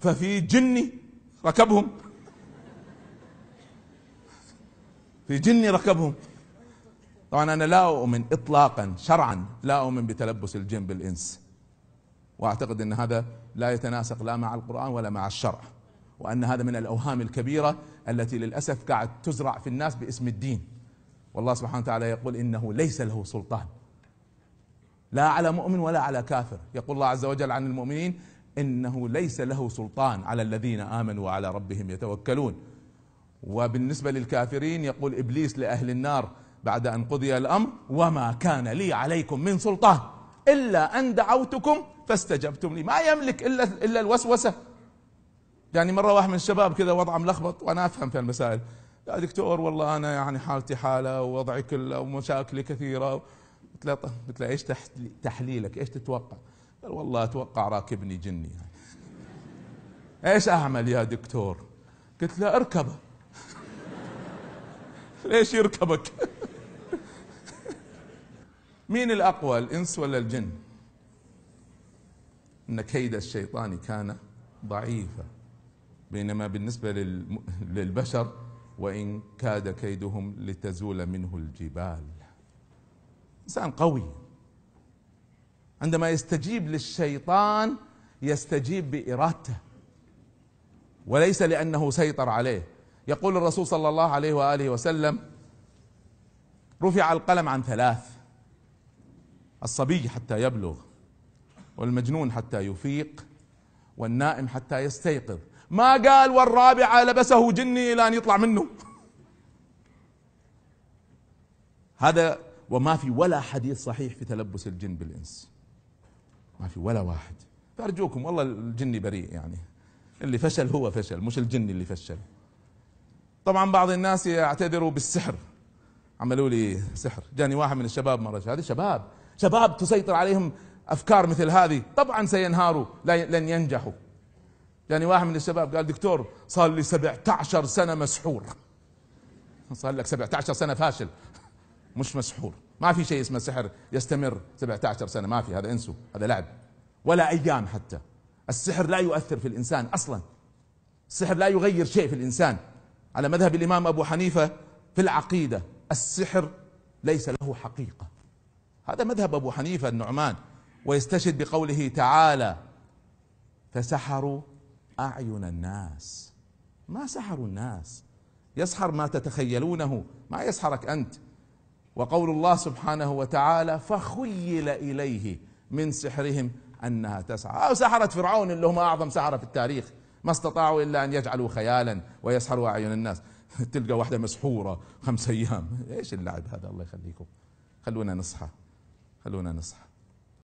ففي جني ركبهم في جني ركبهم طبعا انا لا اؤمن اطلاقا شرعا لا اؤمن بتلبس الجن بالانس واعتقد ان هذا لا يتناسق لا مع القران ولا مع الشرع وان هذا من الاوهام الكبيره التي للاسف قاعد تزرع في الناس باسم الدين والله سبحانه وتعالى يقول انه ليس له سلطان لا على مؤمن ولا على كافر يقول الله عز وجل عن المؤمنين إنه ليس له سلطان على الذين آمنوا وعلى ربهم يتوكلون وبالنسبة للكافرين يقول إبليس لأهل النار بعد أن قضي الأمر وما كان لي عليكم من سلطان إلا أن دعوتكم فاستجبتم لي ما يملك إلا, إلا الوسوسة يعني مرة واحد من الشباب كذا وضعه ملخبط وأنا أفهم في المسائل يا دكتور والله أنا يعني حالتي حالة ووضعي كله ومشاكلي كثيرة قلت له طيب. قلت له ايش تحليلك ايش تتوقع؟ قال والله اتوقع راكبني جني يعني. ايش اعمل يا دكتور قلت له اركبه ليش يركبك مين الاقوى الانس ولا الجن ان كيد الشيطان كان ضعيفا بينما بالنسبه للبشر وان كاد كيدهم لتزول منه الجبال انسان قوي عندما يستجيب للشيطان يستجيب بارادته وليس لانه سيطر عليه يقول الرسول صلى الله عليه واله وسلم رفع القلم عن ثلاث الصبي حتى يبلغ والمجنون حتى يفيق والنائم حتى يستيقظ ما قال والرابعة لبسه جني إلى أن يطلع منه هذا وما في ولا حديث صحيح في تلبس الجن بالإنس ما في ولا واحد فأرجوكم والله الجني بريء يعني اللي فشل هو فشل مش الجني اللي فشل طبعا بعض الناس يعتذروا بالسحر عملوا لي سحر جاني واحد من الشباب مرة هذه شباب شباب تسيطر عليهم أفكار مثل هذه طبعا سينهاروا لن ينجحوا جاني واحد من الشباب قال دكتور صار لي 17 سنة مسحور صار لك 17 سنة فاشل مش مسحور ما في شيء اسمه سحر يستمر 17 سنة ما في هذا انسوا هذا لعب ولا أيام حتى السحر لا يؤثر في الإنسان أصلا السحر لا يغير شيء في الإنسان على مذهب الإمام أبو حنيفة في العقيدة السحر ليس له حقيقة هذا مذهب أبو حنيفة النعمان ويستشهد بقوله تعالى فسحروا أعين الناس ما سحروا الناس يسحر ما تتخيلونه ما يسحرك أنت وقول الله سبحانه وتعالى فخيل اليه من سحرهم انها تسعى او سحره فرعون اللي هم اعظم سحره في التاريخ ما استطاعوا الا ان يجعلوا خيالا ويسحروا اعين الناس تلقى واحده مسحوره خمس ايام ايش اللعب هذا الله يخليكم خلونا نصحى خلونا نصحى